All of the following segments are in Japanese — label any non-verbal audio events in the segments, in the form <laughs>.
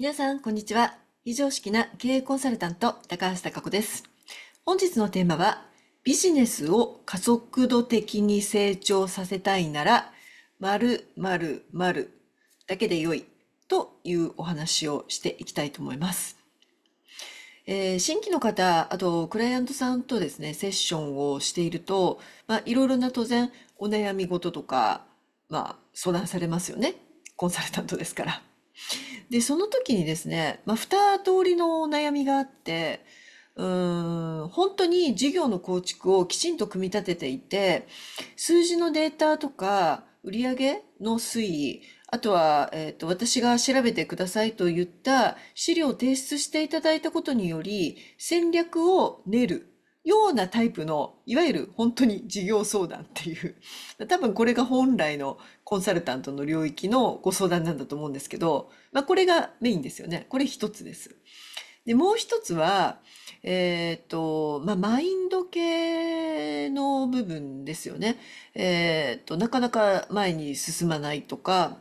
皆さん、こんにちは。非常識な経営コンサルタント、高橋貴子です。本日のテーマは、ビジネスを加速度的に成長させたいなら、〇〇〇だけで良いというお話をしていきたいと思います。えー、新規の方、あとクライアントさんとですね、セッションをしていると、まあ、いろいろな当然お悩み事とか、まあ、相談されますよね。コンサルタントですから。で、その時にですね、まあ、二通りの悩みがあって、うーん、本当に事業の構築をきちんと組み立てていて、数字のデータとか、売上の推移、あとは、えっ、と、私が調べてくださいと言った資料を提出していただいたことにより、戦略を練るようなタイプの、いわゆる本当に事業相談っていう、<laughs> 多分これが本来のコンサルタントの領域のご相談なんだと思うんですけど、まあこれがメインですよね。これ一つです。で、もう一つは、えっ、ー、と、まあマインド系の部分ですよね。えっ、ー、と、なかなか前に進まないとか、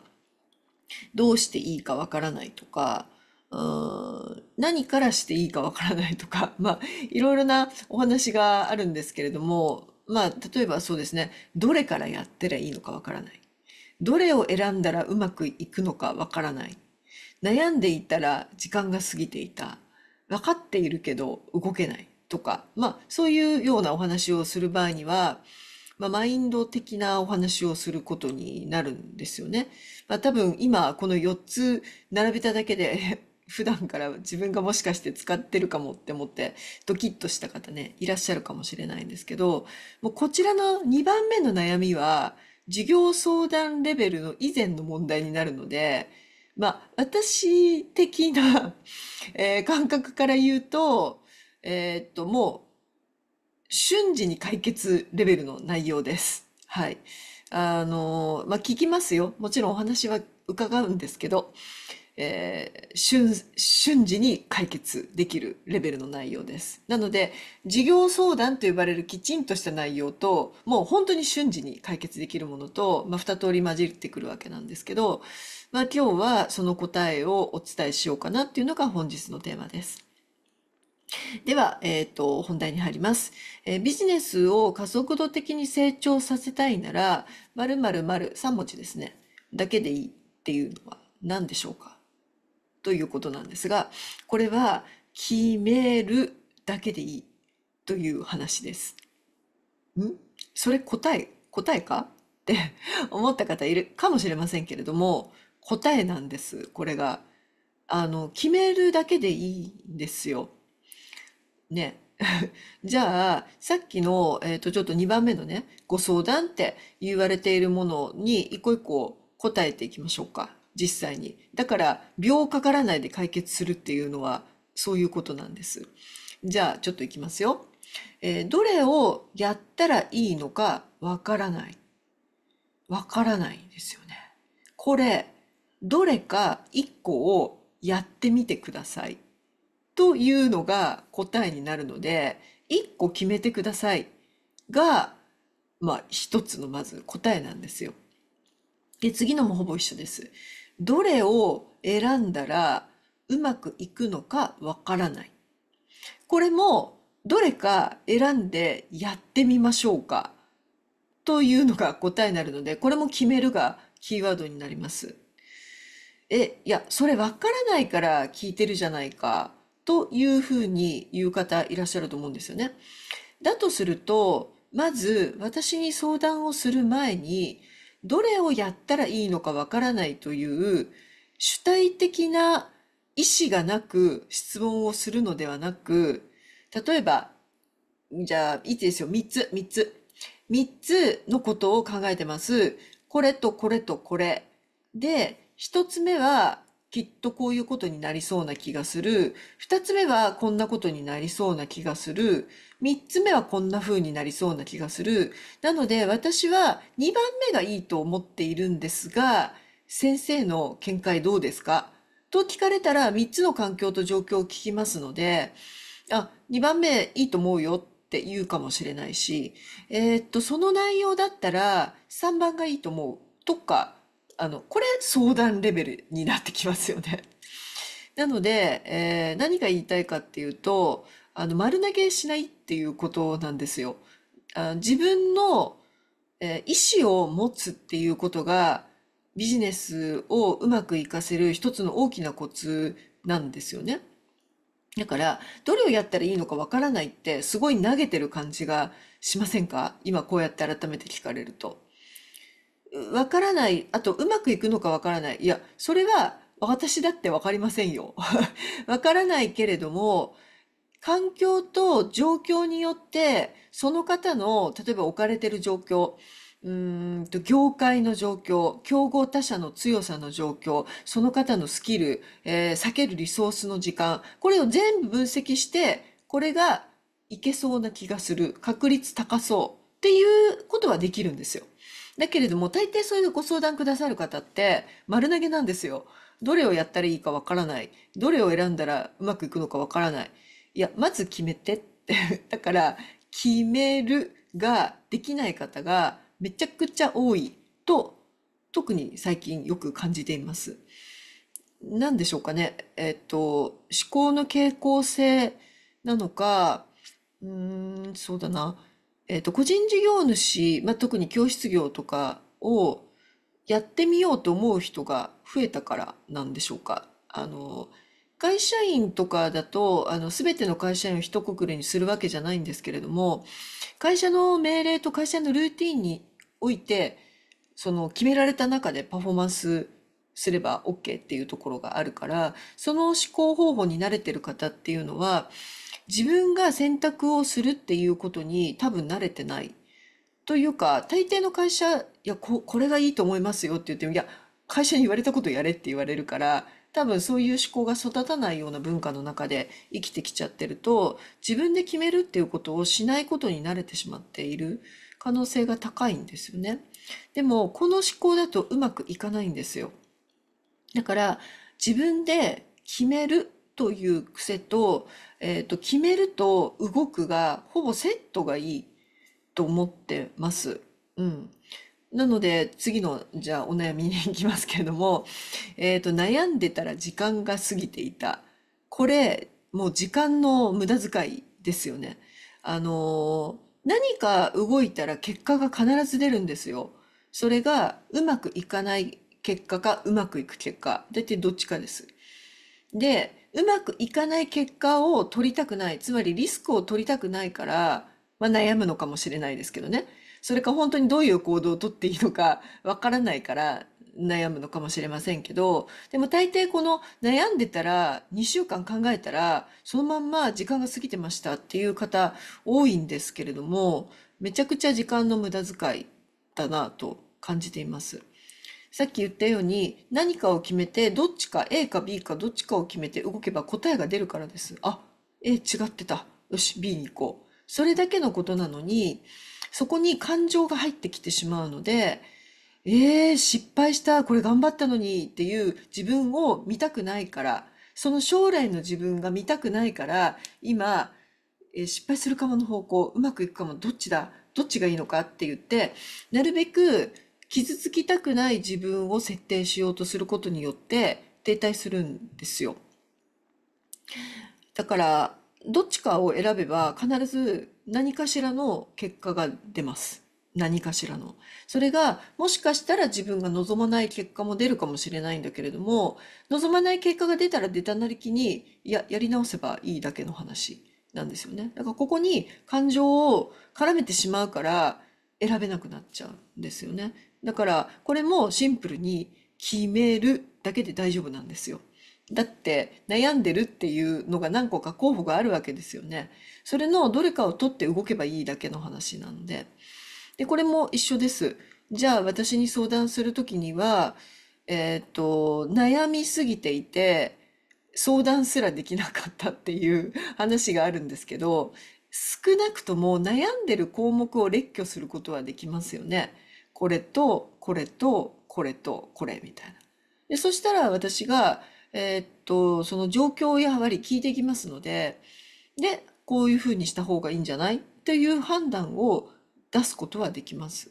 どうしていいかわからないとか、何からしていいかわからないとか、<laughs> まあ、いろいろなお話があるんですけれども、まあ、例えばそうですね、どれからやってりゃいいのかわからない。どれを選んだらうまくいくのかわからない。悩んでいたら時間が過ぎていた。分かっているけど動けないとか、まあ、そういうようなお話をする場合には、まあ、マインド的なお話をすることになるんですよね。まあ、多分今この4つ並べただけで普段から自分がもしかして使ってるかもって思ってドキッとした方ね、いらっしゃるかもしれないんですけど、もうこちらの2番目の悩みは、事業相談レベルの以前の問題になるので、まあ、私的な、<laughs> えー、感覚から言うと、えー、っと、もう、瞬時に解決レベルの内容です。はい。あの、まあ、聞きますよ。もちろんお話は伺うんですけど、えー、瞬瞬時に解決できるレベルの内容です。なので、事業相談と呼ばれるきちんとした内容と、もう本当に瞬時に解決できるものと、まあ、二通り混じってくるわけなんですけど、まあ、今日はその答えをお伝えしようかなっていうのが本日のテーマです。では、えっ、ー、と、本題に入ります、えー、ビジネスを加速度的に成長させたいなら、○○○ 3文字ですね。だけでいいっていうのは何でしょうかということなんですが、これは決めるだけでいいという話です。んそれ答え、答えかって <laughs> 思った方いるかもしれませんけれども、答えなんです、これが。あの、決めるだけでいいんですよ。ね。<laughs> じゃあ、さっきの、えっ、ー、と、ちょっと2番目のね、ご相談って言われているものに、一個一個答えていきましょうか。実際に。だから秒かからないで解決するっていうのはそういうことなんです。じゃあちょっといきますよ。えー、どれをやったらいいのかわからない。わからないんですよね。これ、どれか一個をやってみてください。というのが答えになるので、一個決めてくださいが、まあ一つのまず答えなんですよ。で、次のもほぼ一緒です。どれを選んだらうまくいくのかわからない。これもどれか選んでやってみましょうかというのが答えになるので、これも決めるがキーワードになります。え、いや、それわからないから聞いてるじゃないかというふうに言う方いらっしゃると思うんですよね。だとすると、まず私に相談をする前にどれをやったらいいのかわからないという主体的な意思がなく質問をするのではなく、例えば、じゃあ、いつですよ、3つ、3つ。3つのことを考えてます。これとこれとこれ。で、1つ目は、きっとこういうことになりそうな気がする。二つ目はこんなことになりそうな気がする。三つ目はこんな風になりそうな気がする。なので私は二番目がいいと思っているんですが、先生の見解どうですかと聞かれたら三つの環境と状況を聞きますので、あ、二番目いいと思うよって言うかもしれないし、えー、っと、その内容だったら三番がいいと思うとか、あの、これ相談レベルになってきますよね。<laughs> なので、えー、何が言いたいかっていうと、あの、丸投げしないっていうことなんですよ。あ自分の、えー、意思を持つっていうことが、ビジネスをうまく活かせる一つの大きなコツなんですよね。だから、どれをやったらいいのかわからないって、すごい投げてる感じがしませんか今こうやって改めて聞かれると。わからない、あとうまくいくのかわからない。いや、それは私だってわかりませんよ。<laughs> わからないけれども、環境と状況によって、その方の、例えば置かれてる状況、うんと、業界の状況、競合他社の強さの状況、その方のスキル、えー、避けるリソースの時間、これを全部分析して、これがいけそうな気がする、確率高そうっていうことはできるんですよ。だけれども、大抵そういうご相談くださる方って、丸投げなんですよ。どれをやったらいいかわからない。どれを選んだらうまくいくのかわからない。いや、まず決めてって。<laughs> だから、決めるができない方がめちゃくちゃ多いと、特に最近よく感じています。何でしょうかね。えっ、と、思考の傾向性なのか、うーん、そうだな。えっ、と、個人事業主、まあ、特に教室業とかをやってみようと思う人が増えたからなんでしょうか。あの、会社員とかだと、あの、すべての会社員を一括りにするわけじゃないんですけれども、会社の命令と会社のルーティンにおいて、その決められた中でパフォーマンスすれば OK っていうところがあるから、その思考方法に慣れてる方っていうのは、自分が選択をするっていうことに多分慣れてない。というか、大抵の会社、いや、ここれがいいと思いますよって言っても、いや、会社に言われたことやれって言われるから、多分そういう思考が育たないような文化の中で生きてきちゃってると、自分で決めるっていうことをしないことに慣れてしまっている可能性が高いんですよね。でも、この思考だとうまくいかないんですよ。だから、自分で決めるという癖と、えっ、ー、と、決めると動くが、ほぼセットがいいと思ってます。うん。なので、次の、じゃあお悩みに行きますけれども、えー、と、悩んでたら時間が過ぎていた。これ、もう時間の無駄遣いですよね。あのー、何か動いたら結果が必ず出るんですよ。それがうまくいかない結果かうまくいく結果。大てどっちかです。で、うまくいかない結果を取りたくない、つまりリスクを取りたくないから、まあ、悩むのかもしれないですけどね。それか本当にどういう行動をとっていいのか <laughs> わからないから悩むのかもしれませんけど、でも大抵この悩んでたら2週間考えたらそのまんま時間が過ぎてましたっていう方多いんですけれども、めちゃくちゃ時間の無駄遣いだなと感じています。さっき言ったように何かを決めてどっちか A か B かどっちかを決めて動けば答えが出るからです。あ、A 違ってた。よし、B に行こう。それだけのことなのに、そこに感情が入ってきてしまうので、えー、失敗した、これ頑張ったのにっていう自分を見たくないから、その将来の自分が見たくないから、今、えー、失敗するかもの方向、うまくいくかも、どっちだ、どっちがいいのかって言って、なるべく傷つきたくない自分を設定しようとすることによって停滞するんですよ。だからどっちかを選べば必ず何かしらの結果が出ます。何かしらの。それがもしかしたら自分が望まない結果も出るかもしれないんだけれども望まない結果が出たら出たなりきにややり直せばいいだけの話なんですよね。だからここに感情を絡めてしまうから選べなくなっちゃうんですよね。だからこれもシンプルに決めるだけで大丈夫なんですよ。だって悩んでるっていうのが何個か候補があるわけですよね。それのどれかを取って動けばいいだけの話なんで。で、これも一緒です。じゃあ私に相談する時には、えっ、ー、と、悩みすぎていて、相談すらできなかったっていう話があるんですけど、少なくとも悩んでる項目を列挙することはできますよね。これと、これと、これと、これみたいな。で、そしたら私が、えー、っと、その状況をやはり聞いていきますので、で、こういうふうにした方がいいんじゃないっていう判断を出すことはできます。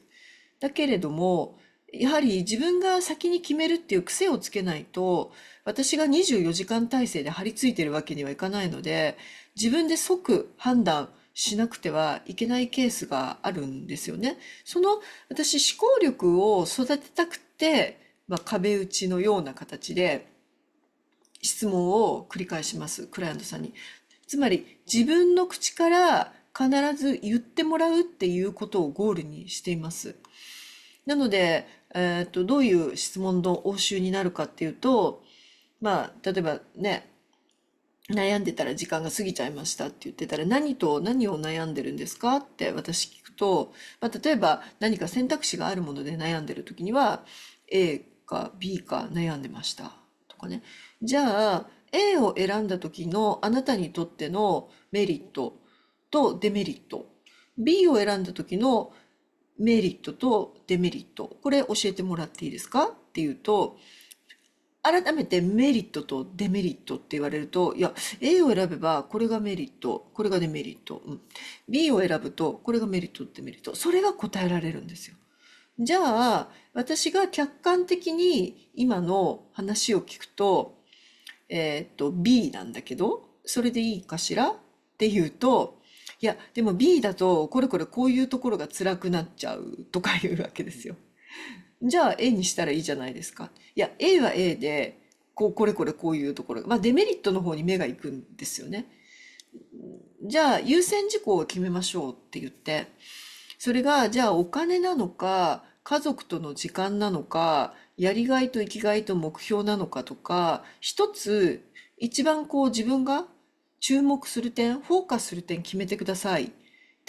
だけれども、やはり自分が先に決めるっていう癖をつけないと、私が24時間体制で張り付いてるわけにはいかないので、自分で即判断しなくてはいけないケースがあるんですよね。その私思考力を育てたくて、まあ、壁打ちのような形で質問を繰り返しますクライアントさんに。つまり自分の口から必ず言ってもらうっていうことをゴールにしています。なので、えー、っとどういう質問の応酬になるかっていうとまあ例えばね悩んでたら時間が過ぎちゃいましたって言ってたら何と何を悩んでるんですかって私聞くと、まあ、例えば何か選択肢があるもので悩んでる時には A か B か悩んでましたとかねじゃあ A を選んだ時のあなたにとってのメリットとデメリット B を選んだ時のメリットとデメリットこれ教えてもらっていいですかっていうと改めてメリットとデメリットって言われると、いや、A を選べばこれがメリット、これがデメリット、うん、B を選ぶとこれがメリット、デメリット、それが答えられるんですよ。じゃあ、私が客観的に今の話を聞くと、えっ、と、B なんだけど、それでいいかしらって言うと、いや、でも B だと、これこれこういうところが辛くなっちゃうとか言うわけですよ。じゃあ A にしたらいいじゃないですか。いや、A は A で、こう、これこれこういうところ、まあデメリットの方に目が行くんですよね。じゃあ優先事項を決めましょうって言って、それが、じゃあお金なのか、家族との時間なのか、やりがいと生きがいと目標なのかとか、一つ、一番こう自分が注目する点、フォーカスする点決めてください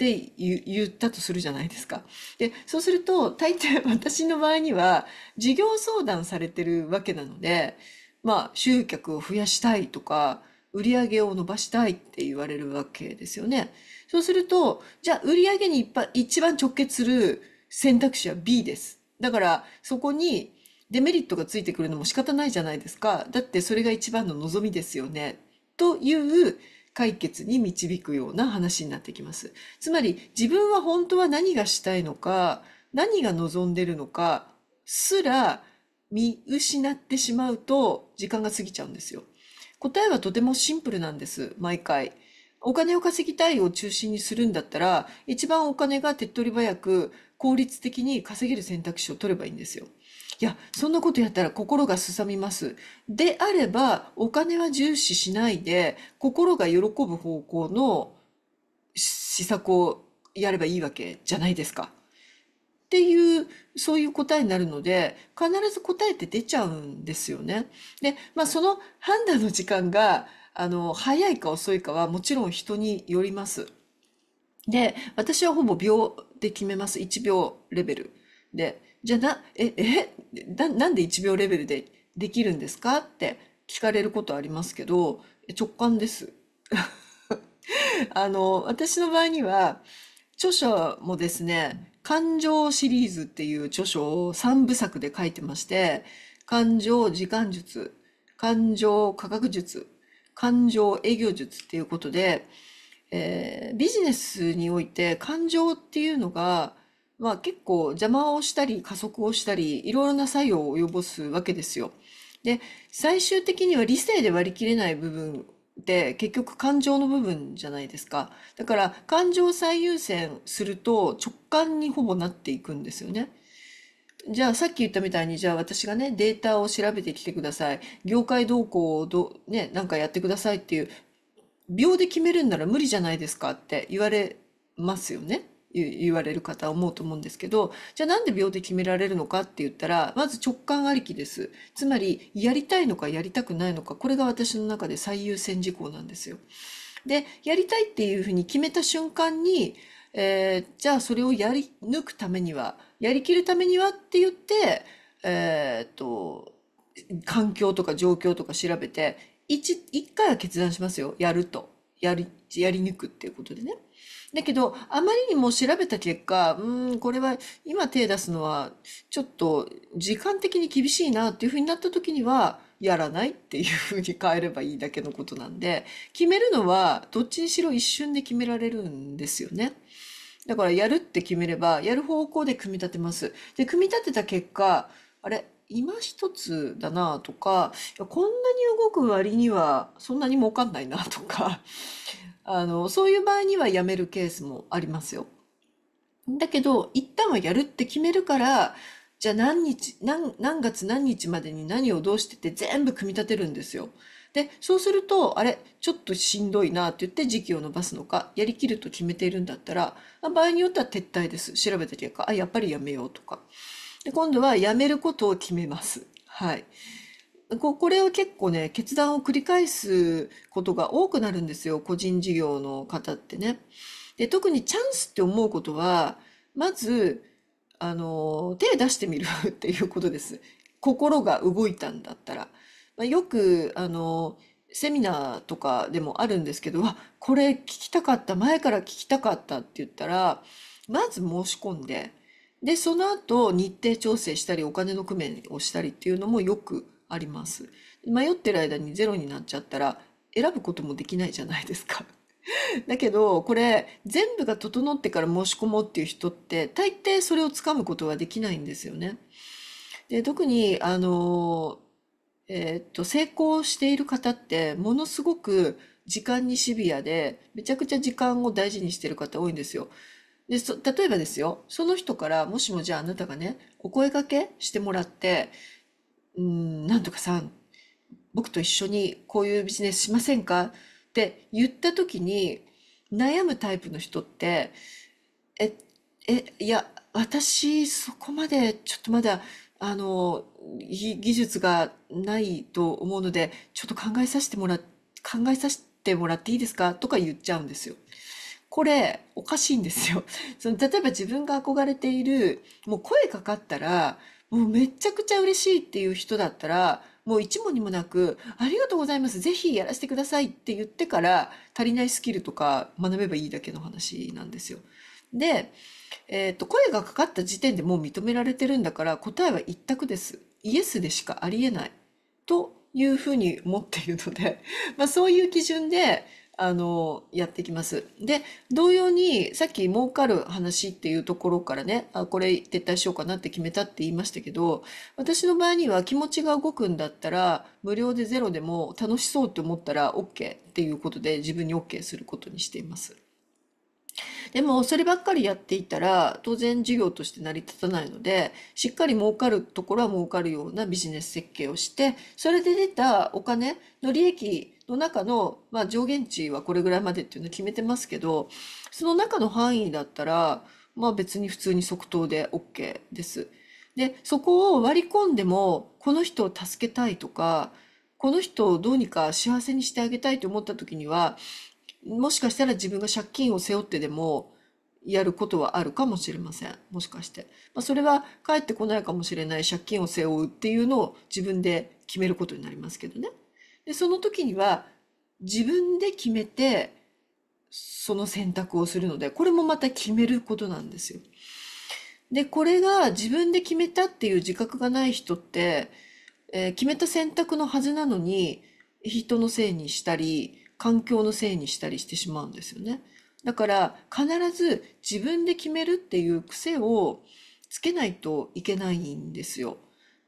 って言ったとするじゃないですか。で、そうすると、大抵私の場合には、事業相談されてるわけなので、まあ、集客を増やしたいとか、売り上げを伸ばしたいって言われるわけですよね。そうすると、じゃあ売り上げに一番直結する選択肢は B です。だから、そこにデメリットがついてくるのも仕方ないじゃないですか。だってそれが一番の望みですよね。という解決に導くような話になってきます。つまり自分は本当は何がしたいのか、何が望んでるのかすら見失ってしまうと時間が過ぎちゃうんですよ。答えはとてもシンプルなんです、毎回。お金を稼ぎたいを中心にするんだったら、一番お金が手っ取り早く効率的に稼げる選択肢を取ればいいんですよ。いや、そんなことやったら心がすさみます。であれば、お金は重視しないで、心が喜ぶ方向の施策をやればいいわけじゃないですか。っていう、そういう答えになるので、必ず答えって出ちゃうんですよね。で、まあその判断の時間が、あの、早いか遅いかはもちろん人によります。で、私はほぼ秒で決めます。1秒レベルで。じゃあな、え、え、ななんで1秒レベルでできるんですかって聞かれることありますけど、直感です。<laughs> あの、私の場合には、著書もですね、感情シリーズっていう著書を3部作で書いてまして、感情時間術、感情科学術、感情営業術っていうことで、えー、ビジネスにおいて感情っていうのがまあ、結構邪魔をしたり加速をしたりいろいろな作用を及ぼすわけですよ。で最終的には理性で割り切れない部分って結局感情の部分じゃないですかだから感情を最優先すると直感にほぼなっていくんですよね。じゃあさっき言ったみたいにじゃあ私がねデータを調べてきてください業界動向をど、ね、なんかやってくださいっていう秒で決めるんなら無理じゃないですかって言われますよね。言われる方思うと思うんですけどじゃあなんで秒で決められるのかって言ったらまず直感ありきですつまりやりたいのかやりたくないのかこれが私の中で最優先事項なんですよ。でやりたいっていうふうに決めた瞬間に、えー、じゃあそれをやり抜くためにはやりきるためにはって言ってえー、っと環境とか状況とか調べて 1, 1回は決断しますよやるとやりやり抜くっていうことでね。だけど、あまりにも調べた結果、うん、これは今手出すのは、ちょっと時間的に厳しいなっていうふうになった時には、やらないっていうふうに変えればいいだけのことなんで、決めるのは、どっちにしろ一瞬で決められるんですよね。だからやるって決めれば、やる方向で組み立てます。で、組み立てた結果、あれ、今一つだなとか、こんなに動く割にはそんなに儲かんないなとか、あの、そういう場合にはやめるケースもありますよ。だけど、一旦はやるって決めるから、じゃあ何日、何、何月何日までに何をどうしてって全部組み立てるんですよ。で、そうすると、あれ、ちょっとしんどいなって言って時期を延ばすのか、やりきると決めているんだったら、場合によっては撤退です。調べた結果、あ、やっぱりやめようとか。で、今度はやめることを決めます。はい。ここれを結構ね、決断を繰り返すことが多くなるんですよ、個人事業の方ってね。で、特にチャンスって思うことは、まず、あの、手出してみるっていうことです。心が動いたんだったら。まあ、よく、あの、セミナーとかでもあるんですけど、わ、これ聞きたかった、前から聞きたかったって言ったら、まず申し込んで、で、その後日程調整したり、お金の工面をしたりっていうのもよくあります。迷ってる間にゼロになっちゃったら選ぶこともできないじゃないですか。<laughs> だけどこれ全部が整ってから申し込もうっていう人って大抵それをつかむことはできないんですよね。で特にあの、えー、っと成功している方ってものすごく時間にシビアでめちゃくちゃ時間を大事にしている方多いんですよ。で例えばですよその人からもしもじゃああなたがねお声がけしてもらってうん、なんとかさん、僕と一緒にこういうビジネスしませんかって言った時に、悩むタイプの人って、え、え、いや、私、そこまで、ちょっとまだ、あの、技術がないと思うので、ちょっと考えさせてもら、考えさせてもらっていいですかとか言っちゃうんですよ。これ、おかしいんですよ。その、例えば自分が憧れている、もう声かかったら、もうめちゃくちゃ嬉しいっていう人だったら、もう一問にもなく、ありがとうございます、ぜひやらせてくださいって言ってから、足りないスキルとか学べばいいだけの話なんですよ。で、えっ、と、声がかかった時点でもう認められてるんだから、答えは一択です。イエスでしかありえない。というふうに思っているので、まあそういう基準で、あの、やってきます。で、同様に、さっき儲かる話っていうところからね、あ、これ撤退しようかなって決めたって言いましたけど、私の場合には気持ちが動くんだったら、無料でゼロでも楽しそうって思ったら OK っていうことで自分に OK することにしています。でもそればっかりやっていたら当然事業として成り立たないのでしっかり儲かるところは儲かるようなビジネス設計をしてそれで出たお金の利益の中の、まあ、上限値はこれぐらいまでっていうのを決めてますけど、その中の範囲だったら、まあ別に普通に即答で OK です。で、そこを割り込んでも、この人を助けたいとか、この人をどうにか幸せにしてあげたいと思った時には、もしかしたら自分が借金を背負ってでも、やることはあるかもしれません。もしかして。まあ、それは返ってこないかもしれない借金を背負うっていうのを自分で決めることになりますけどね。で、その時には自分で決めてその選択をするので、これもまた決めることなんですよ。で、これが自分で決めたっていう自覚がない人って、えー、決めた選択のはずなのに、人のせいにしたり、環境のせいにしたりしてしまうんですよね。だから必ず自分で決めるっていう癖をつけないといけないんですよ。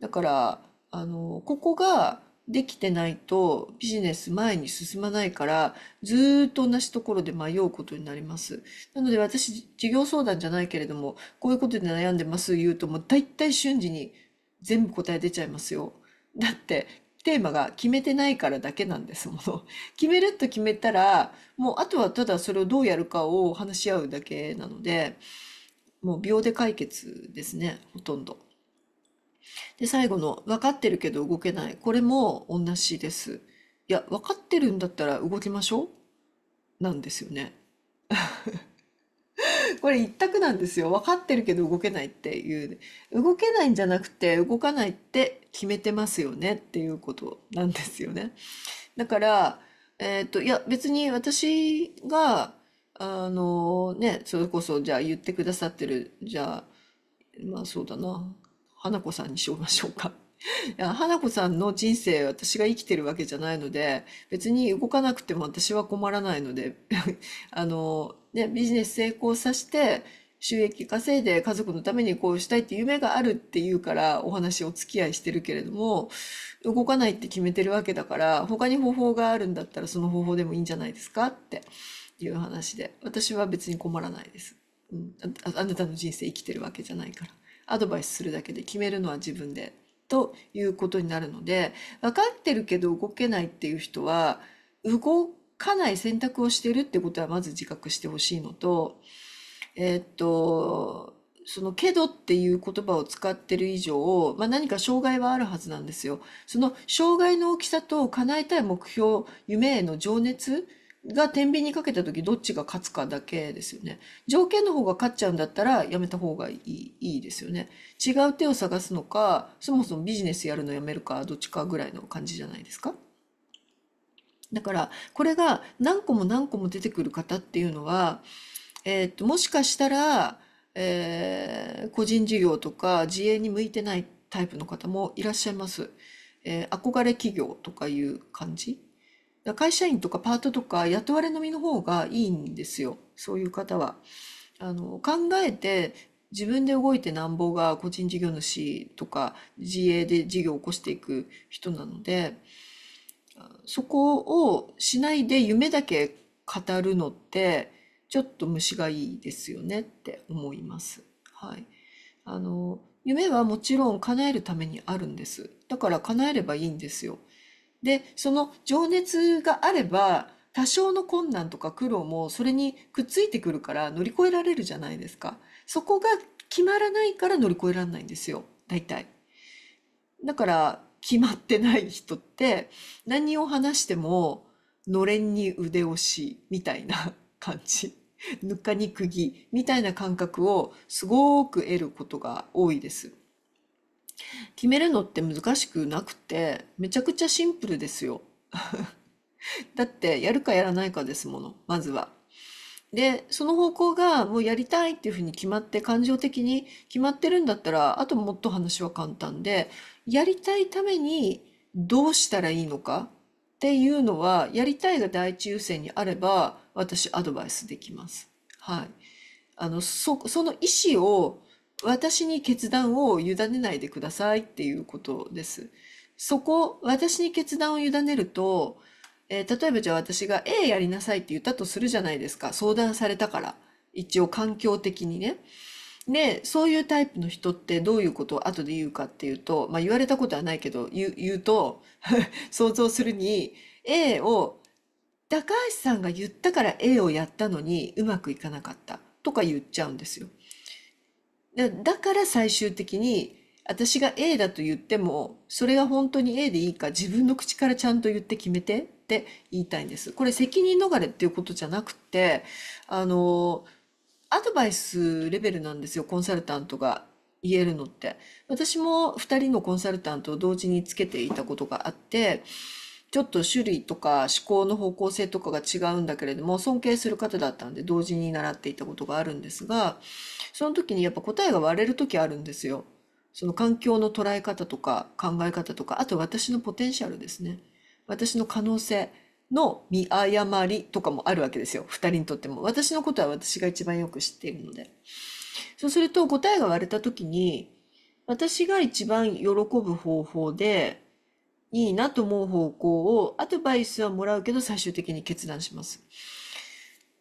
だから、あの、ここができてないとビジネス前に進まないからずっと同じところで迷うことになります。なので私事業相談じゃないけれどもこういうことで悩んでます言うともう大体瞬時に全部答え出ちゃいますよ。だってテーマが決めてないからだけなんですもの。決めると決めたらもうあとはただそれをどうやるかを話し合うだけなのでもう秒で解決ですねほとんど。で、最後の、分かってるけど動けない。これも同じです。いや、分かってるんだったら動きましょうなんですよね。<laughs> これ一択なんですよ。分かってるけど動けないっていう。動けないんじゃなくて、動かないって決めてますよねっていうことなんですよね。だから、えっ、ー、と、いや、別に私が、あのね、それこそ、じゃあ言ってくださってる、じゃあ、まあそうだな。花子さんにしましょうか。いや花子さんの人生私が生きてるわけじゃないので別に動かなくても私は困らないので <laughs> あの、ね、ビジネス成功させて収益稼いで家族のためにこうしたいって夢があるっていうからお話お付き合いしてるけれども動かないって決めてるわけだから他に方法があるんだったらその方法でもいいんじゃないですかっていう話で私は別に困らないです、うん、あなたの人生生きてるわけじゃないから。アドバイスするだけで決めるのは自分でということになるので分かってるけど動けないっていう人は動かない選択をしてるってことはまず自覚してほしいのとえー、っとその「けど」っていう言葉を使ってる以上、まあ、何か障害はあるはずなんですよ。その障害の大きさと叶えたい目標夢への情熱が天秤にかけた時どっちが勝つかだけですよね。条件の方が勝っちゃうんだったらやめた方がいいいいですよね。違う手を探すのかそもそもビジネスやるのやめるかどっちかぐらいの感じじゃないですか。だからこれが何個も何個も出てくる方っていうのは、えー、っともしかしたら、えー、個人事業とか自営に向いてないタイプの方もいらっしゃいます。えー、憧れ企業とかいう感じ会社員とかパートとか雇われの身の方がいいんですよそういう方は。あの考えて自分で動いてなんぼが個人事業主とか自営で事業を起こしていく人なのでそこをしないで夢だけ語るのってちょっと虫がいいですよねって思います。はい、あの夢はもちろん叶えるためにあるんです。だから叶えればいいんですよ。で、その情熱があれば、多少の困難とか苦労もそれにくっついてくるから乗り越えられるじゃないですか。そこが決まらないから乗り越えられないんですよ。大体。だから、決まってない人って、何を話しても、のれんに腕押し、みたいな感じ。ぬかに釘みたいな感覚をすごく得ることが多いです。決めるのって難しくなくて、めちゃくちゃシンプルですよ。<laughs> だって、やるかやらないかですもの、まずは。で、その方向がもうやりたいっていうふうに決まって、感情的に決まってるんだったら、あともっと話は簡単で、やりたいためにどうしたらいいのかっていうのは、やりたいが第一優先にあれば、私アドバイスできます。はい。あの、そ、その意思を私に決断を委ねないでくださいっていうことです。そこ、私に決断を委ねると、えー、例えばじゃあ私が A やりなさいって言ったとするじゃないですか。相談されたから。一応環境的にね。で、そういうタイプの人ってどういうことを後で言うかっていうと、まあ言われたことはないけど、言う言うと、<laughs> 想像するに、A を、高橋さんが言ったから A をやったのにうまくいかなかったとか言っちゃうんですよ。でだから最終的に私が A だと言ってもそれが本当に A でいいか自分の口からちゃんと言って決めてって言いたいんです。これ責任逃れっていうことじゃなくてあのアドバイスレベルなんですよコンサルタントが言えるのって。私も2人のコンサルタントを同時につけていたことがあってちょっと種類とか思考の方向性とかが違うんだけれども、尊敬する方だったんで同時に習っていたことがあるんですが、その時にやっぱ答えが割れる時あるんですよ。その環境の捉え方とか考え方とか、あと私のポテンシャルですね。私の可能性の見誤りとかもあるわけですよ。二人にとっても。私のことは私が一番よく知っているので。そうすると答えが割れた時に、私が一番喜ぶ方法で、いいなと思う方向をアドバイスはもらうけど最終的に決断します。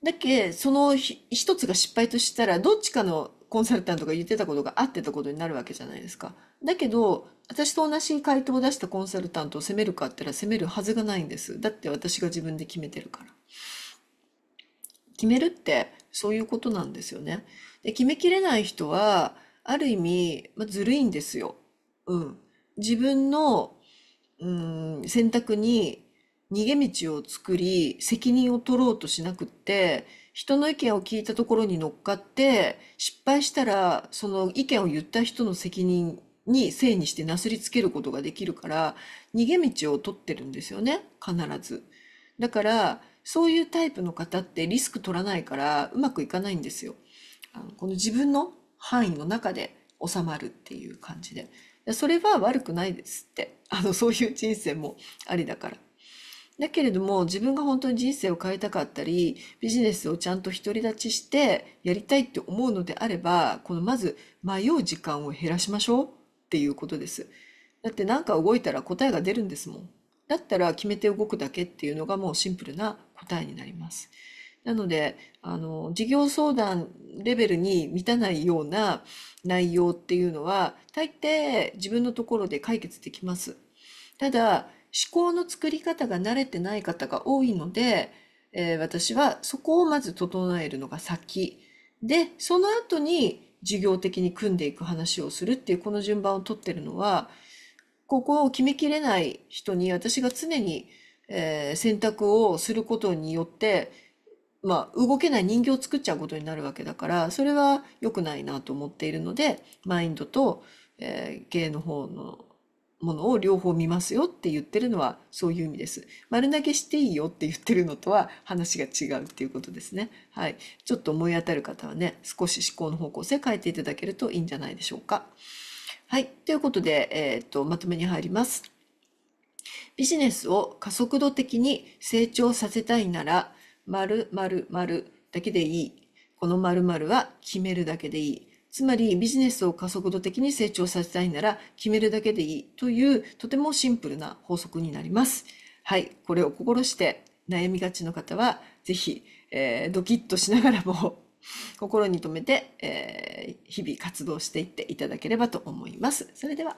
だけその一つが失敗としたらどっちかのコンサルタントが言ってたことが合ってたことになるわけじゃないですか。だけど私と同じ回答を出したコンサルタントを責めるかって言ったら責めるはずがないんです。だって私が自分で決めてるから。決めるってそういうことなんですよね。で決めきれない人はある意味、まずるいんですよ。うん。自分のうん選択に逃げ道を作り責任を取ろうとしなくって人の意見を聞いたところに乗っかって失敗したらその意見を言った人の責任にせいにしてなすりつけることができるから逃げ道を取ってるんですよね必ず。だからそういうタイプの方ってリスク取らないからうまくいかないんですよ。あのこの自分の範囲の中で収まるっていう感じで。それは悪くないですってあのそういう人生もありだから。だけれども自分が本当に人生を変えたかったりビジネスをちゃんと独り立ちしてやりたいって思うのであればこのまず迷う時間を減らしましょうっていうことです。だって何か動いたら答えが出るんですもん。だったら決めて動くだけっていうのがもうシンプルな答えになります。なので、あの、事業相談レベルに満たないような内容っていうのは、大抵自分のところで解決できます。ただ、思考の作り方が慣れてない方が多いので、えー、私はそこをまず整えるのが先。で、その後に事業的に組んでいく話をするっていうこの順番を取ってるのは、ここを決めきれない人に私が常に、えー、選択をすることによってまあ、動けない人形を作っちゃうことになるわけだからそれは良くないなと思っているのでマインドと、えー、芸の方のものを両方見ますよって言ってるのはそういう意味です。丸投げしていいよって言ってるのとは話が違うっていうことですね。はい。ちょっと思い当たる方はね、少し思考の方向性変えていただけるといいんじゃないでしょうか。はい。ということで、えー、っと、まとめに入ります。ビジネスを加速度的に成長させたいなら、〇〇だけでいい。この〇〇は決めるだけでいい。つまりビジネスを加速度的に成長させたいなら決めるだけでいいというとてもシンプルな法則になります。はい、これを心して悩みがちの方は是非、えー、ドキッとしながらも <laughs> 心に留めて、えー、日々活動していっていただければと思います。それでは。